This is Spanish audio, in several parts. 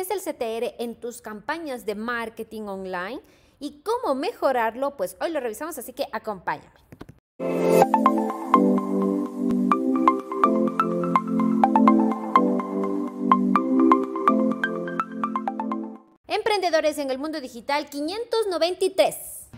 es el CTR en tus campañas de marketing online y cómo mejorarlo, pues hoy lo revisamos, así que acompáñame. Emprendedores en el mundo digital 593.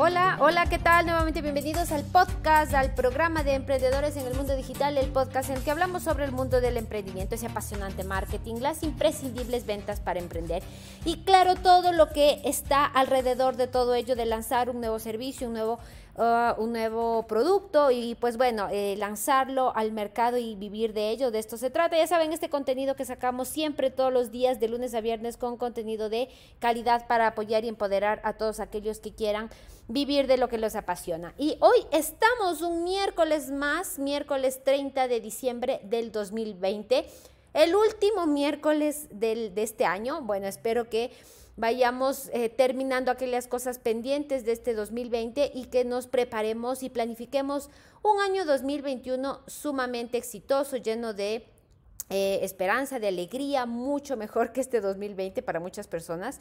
Hola, hola, ¿qué tal? Nuevamente bienvenidos al podcast, al programa de emprendedores en el mundo digital, el podcast en el que hablamos sobre el mundo del emprendimiento, ese apasionante marketing, las imprescindibles ventas para emprender y claro, todo lo que está alrededor de todo ello, de lanzar un nuevo servicio, un nuevo, uh, un nuevo producto y pues bueno, eh, lanzarlo al mercado y vivir de ello, de esto se trata. Ya saben, este contenido que sacamos siempre todos los días, de lunes a viernes, con contenido de calidad para apoyar y empoderar a todos aquellos que quieran vivir de lo que los apasiona. Y hoy estamos un miércoles más, miércoles 30 de diciembre del 2020, el último miércoles del, de este año. Bueno, espero que vayamos eh, terminando aquellas cosas pendientes de este 2020 y que nos preparemos y planifiquemos un año 2021 sumamente exitoso, lleno de eh, esperanza, de alegría, mucho mejor que este 2020 para muchas personas,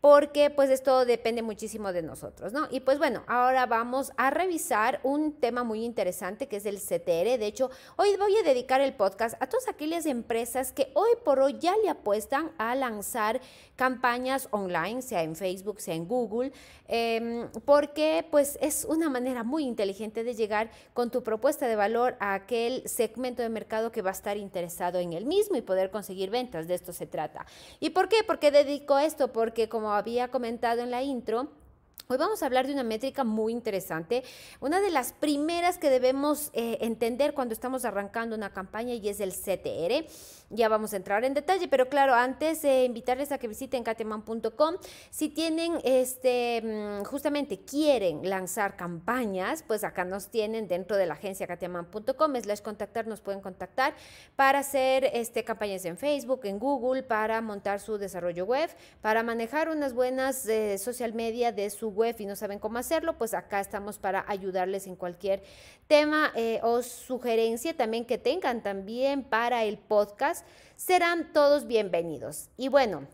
porque pues esto depende muchísimo de nosotros, ¿no? Y pues bueno, ahora vamos a revisar un tema muy interesante que es el CTR. De hecho, hoy voy a dedicar el podcast a todas aquellas empresas que hoy por hoy ya le apuestan a lanzar campañas online, sea en Facebook, sea en Google, em, porque pues es una manera muy inteligente de llegar con tu propuesta de valor a aquel segmento de mercado que va a estar interesado en el mismo y poder conseguir ventas. De esto se trata. ¿Y por qué? Porque dedico esto, porque como había comentado en la intro, Hoy vamos a hablar de una métrica muy interesante, una de las primeras que debemos eh, entender cuando estamos arrancando una campaña y es el CTR. Ya vamos a entrar en detalle, pero claro, antes invitarles a que visiten cateman.com. Si tienen, este, mm, justamente quieren lanzar campañas, pues acá nos tienen dentro de la agencia cateman.com, slash contactar, nos pueden contactar para hacer este, campañas en Facebook, en Google, para montar su desarrollo web, para manejar unas buenas eh, social media de su web y no saben cómo hacerlo, pues acá estamos para ayudarles en cualquier tema eh, o sugerencia también que tengan también para el podcast. Serán todos bienvenidos. Y bueno,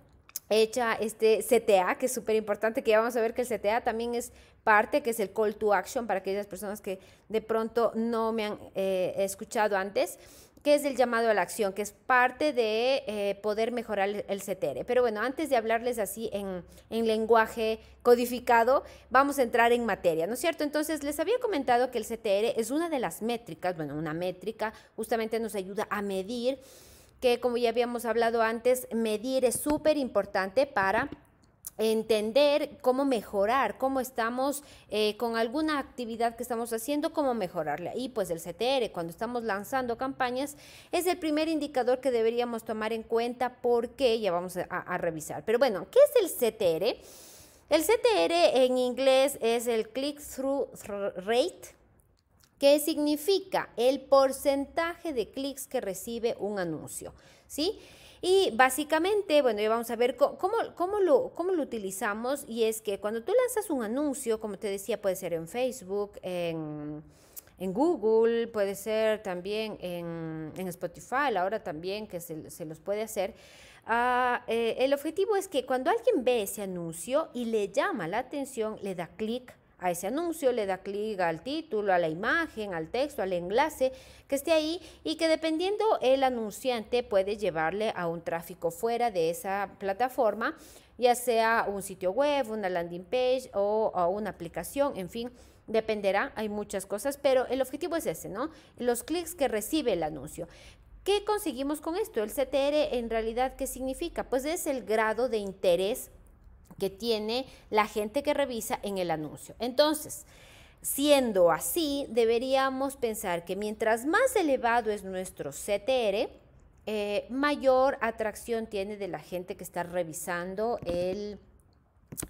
hecha este CTA, que es súper importante, que ya vamos a ver que el CTA también es parte, que es el call to action para aquellas personas que de pronto no me han eh, escuchado antes que es el llamado a la acción, que es parte de eh, poder mejorar el CTR. Pero bueno, antes de hablarles así en, en lenguaje codificado, vamos a entrar en materia, ¿no es cierto? Entonces, les había comentado que el CTR es una de las métricas, bueno, una métrica justamente nos ayuda a medir que como ya habíamos hablado antes, medir es súper importante para entender cómo mejorar, cómo estamos eh, con alguna actividad que estamos haciendo, cómo mejorarla. Y pues el CTR, cuando estamos lanzando campañas, es el primer indicador que deberíamos tomar en cuenta porque ya vamos a, revisar. Pero bueno, ¿qué es el CTR? El CTR en inglés es el click-through rate, que significa el porcentaje de clics que recibe un anuncio, ¿sí? sí y básicamente, bueno, ya vamos a ver cómo, lo, lo utilizamos y es que cuando tú lanzas un anuncio, como te decía, puede ser en Facebook, en Google, puede ser también en, Spotify, ahora también que se, los puede hacer. Ah, eh, el objetivo es que cuando alguien ve ese anuncio y le llama la atención, le da clic, a ese anuncio, le da clic al título, a la imagen, al texto, al enlace que esté ahí y que dependiendo el anunciante puede llevarle a un tráfico fuera de esa plataforma, ya sea un sitio web, una landing page o, una aplicación, en fin. Dependerá, hay muchas cosas, pero el objetivo es ese, ¿no? Los clics que recibe el anuncio. ¿Qué conseguimos con esto? El CTR en realidad, ¿qué significa? Pues es el grado de interés que tiene la gente que revisa en el anuncio. Entonces, siendo así, deberíamos pensar que mientras más elevado es nuestro CTR, eh, mayor atracción tiene de la gente que está revisando el,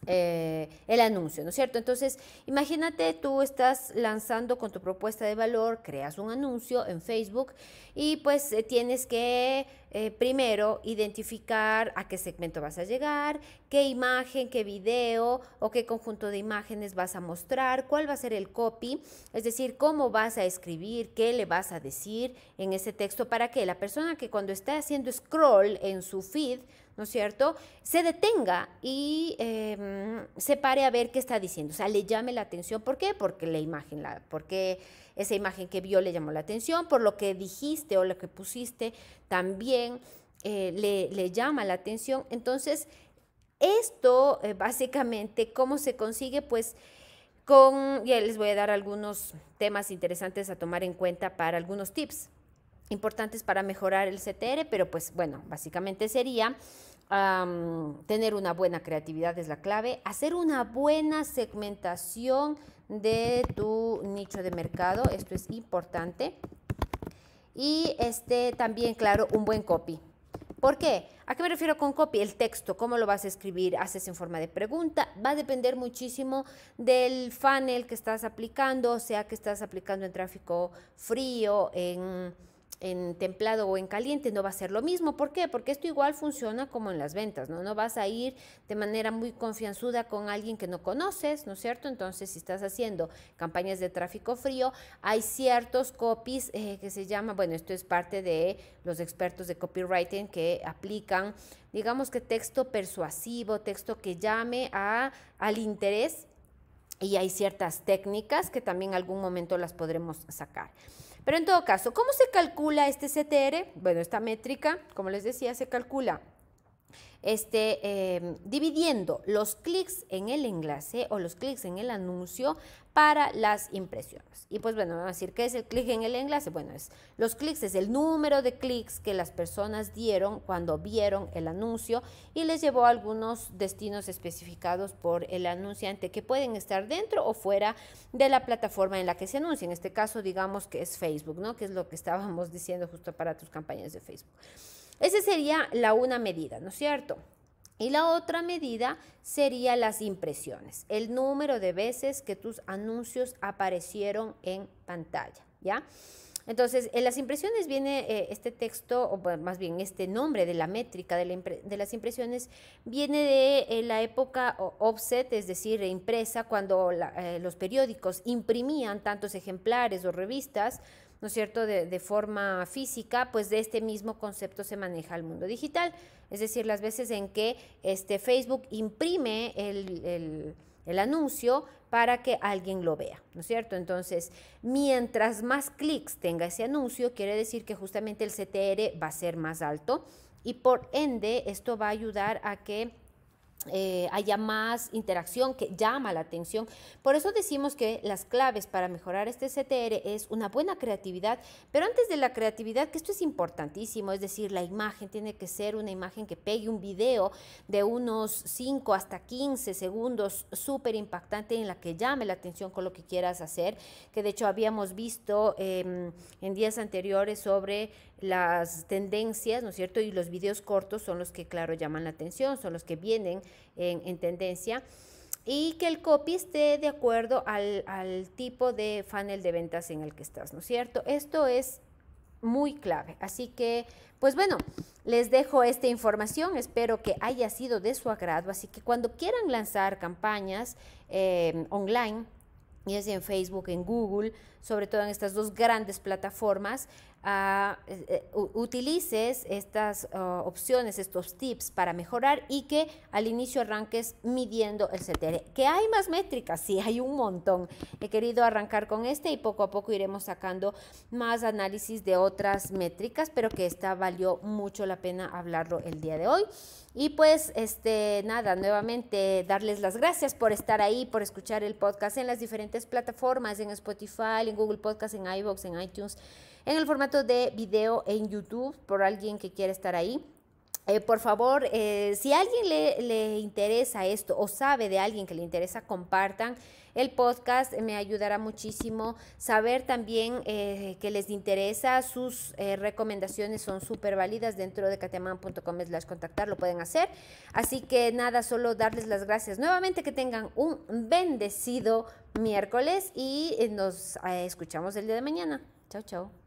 eh, el anuncio, ¿no es cierto? Entonces, imagínate, tú estás lanzando con tu propuesta de valor, creas un anuncio en Facebook y pues eh, tienes que eh, primero identificar a qué segmento vas a llegar, qué imagen, qué video o qué conjunto de imágenes vas a mostrar, cuál va a ser el copy, es decir, cómo vas a escribir, qué le vas a decir en ese texto para que la persona que cuando está haciendo scroll en su feed, ¿no es cierto?, se detenga y em, se pare a ver qué está diciendo, o sea, le llame la atención. ¿Por qué? Porque la imagen, la, porque esa imagen que vio le llamó la atención, por lo que dijiste o lo que pusiste también eh, le, llama la atención. Entonces, esto eh, básicamente, ¿cómo se consigue? Pues con, ya les voy a dar algunos temas interesantes a tomar en cuenta para algunos tips importantes para mejorar el CTR, pero pues bueno, básicamente sería tener una buena creatividad es la clave, hacer una buena segmentación de tu nicho de mercado, esto es importante. Y este también, claro, un buen copy. ¿Por qué? ¿A qué me refiero con copy? El texto, cómo lo vas a escribir, haces en forma de pregunta, va a depender muchísimo del funnel que estás aplicando, o sea que estás aplicando en tráfico frío, en en templado o en caliente no va a ser lo mismo. ¿Por qué? Porque esto igual funciona como en las ventas, ¿no? No vas a ir de manera muy confianzuda con alguien que no conoces, ¿no es cierto? Entonces, si estás haciendo campañas de tráfico frío, hay ciertos copies eh, que se llaman, bueno, esto es parte de los expertos de copywriting que aplican, digamos que texto persuasivo, texto que llame a, al interés y hay ciertas técnicas que también algún momento las podremos sacar. Pero en todo caso, ¿cómo se calcula este CTR? Bueno, esta métrica, como les decía, se calcula este, em, dividiendo los clics en el enlace o los clics en el anuncio para las impresiones. Y pues bueno, vamos a decir, ¿qué es el clic en el enlace? Bueno, es los clics es el número de clics que las personas dieron cuando vieron el anuncio y les llevó a algunos destinos especificados por el anunciante que pueden estar dentro o fuera de la plataforma en la que se anuncia. En este caso, digamos que es Facebook, ¿no? Que es lo que estábamos diciendo justo para tus campañas de Facebook. Esa sería la una medida, ¿no es cierto? Y la otra medida sería las impresiones, el número de veces que tus anuncios aparecieron en pantalla, ¿ya? Entonces, en las impresiones viene eh, este texto, o más bien este nombre de la métrica de, las impresiones, viene de eh, la época offset, es decir, impresa, cuando eh, los periódicos imprimían tantos ejemplares o revistas ¿no es cierto?, de, forma física, pues de este mismo concepto se maneja el mundo digital. Es decir, las veces en que este, Facebook imprime el, el anuncio para que alguien lo vea, ¿no es cierto? Entonces, mientras más clics tenga ese anuncio, quiere decir que justamente el CTR va a ser más alto y por ende esto va a ayudar a que eh, haya más interacción que llama la atención. Por eso decimos que las claves para mejorar este CTR es una buena creatividad, pero antes de la creatividad, que esto es importantísimo, es decir, la imagen tiene que ser una imagen que pegue un video de unos 5 hasta 15 segundos, súper impactante en la que llame la atención con lo que quieras hacer, que de hecho habíamos visto em, en días anteriores sobre las tendencias, ¿no es cierto? Y los videos cortos son los que, claro, llaman la atención, son los que vienen en, tendencia. Y que el copy esté de acuerdo al, tipo de funnel de ventas en el que estás, ¿no es cierto? Esto es muy clave. Así que, pues bueno, les dejo esta información. Espero que haya sido de su agrado. Así que cuando quieran lanzar campañas eh, online, ya sea en Facebook, en Google, sobre todo en estas dos grandes plataformas, ah, eh, eh, utilices estas ah, opciones, estos tips para mejorar y que al inicio arranques midiendo el CTR. Que hay más métricas, sí, hay un montón. He querido arrancar con este y poco a poco iremos sacando más análisis de otras métricas, pero que esta valió mucho la pena hablarlo el día de hoy. Y pues, este, nada, nuevamente darles las gracias por estar ahí, por escuchar el podcast en las diferentes plataformas, en Spotify, en Google Podcast, en iBox, en iTunes, en el formato de video en YouTube por alguien que quiera estar ahí. Eh, por favor, eh, si a alguien le, interesa esto o sabe de alguien que le interesa, compartan el podcast. Me ayudará muchísimo saber también eh, que les interesa. Sus recomendaciones son súper válidas dentro de es las contactar. Lo pueden hacer. Así que nada, solo darles las gracias nuevamente. Que tengan un bendecido miércoles y nos escuchamos el día de mañana. Chao, chao.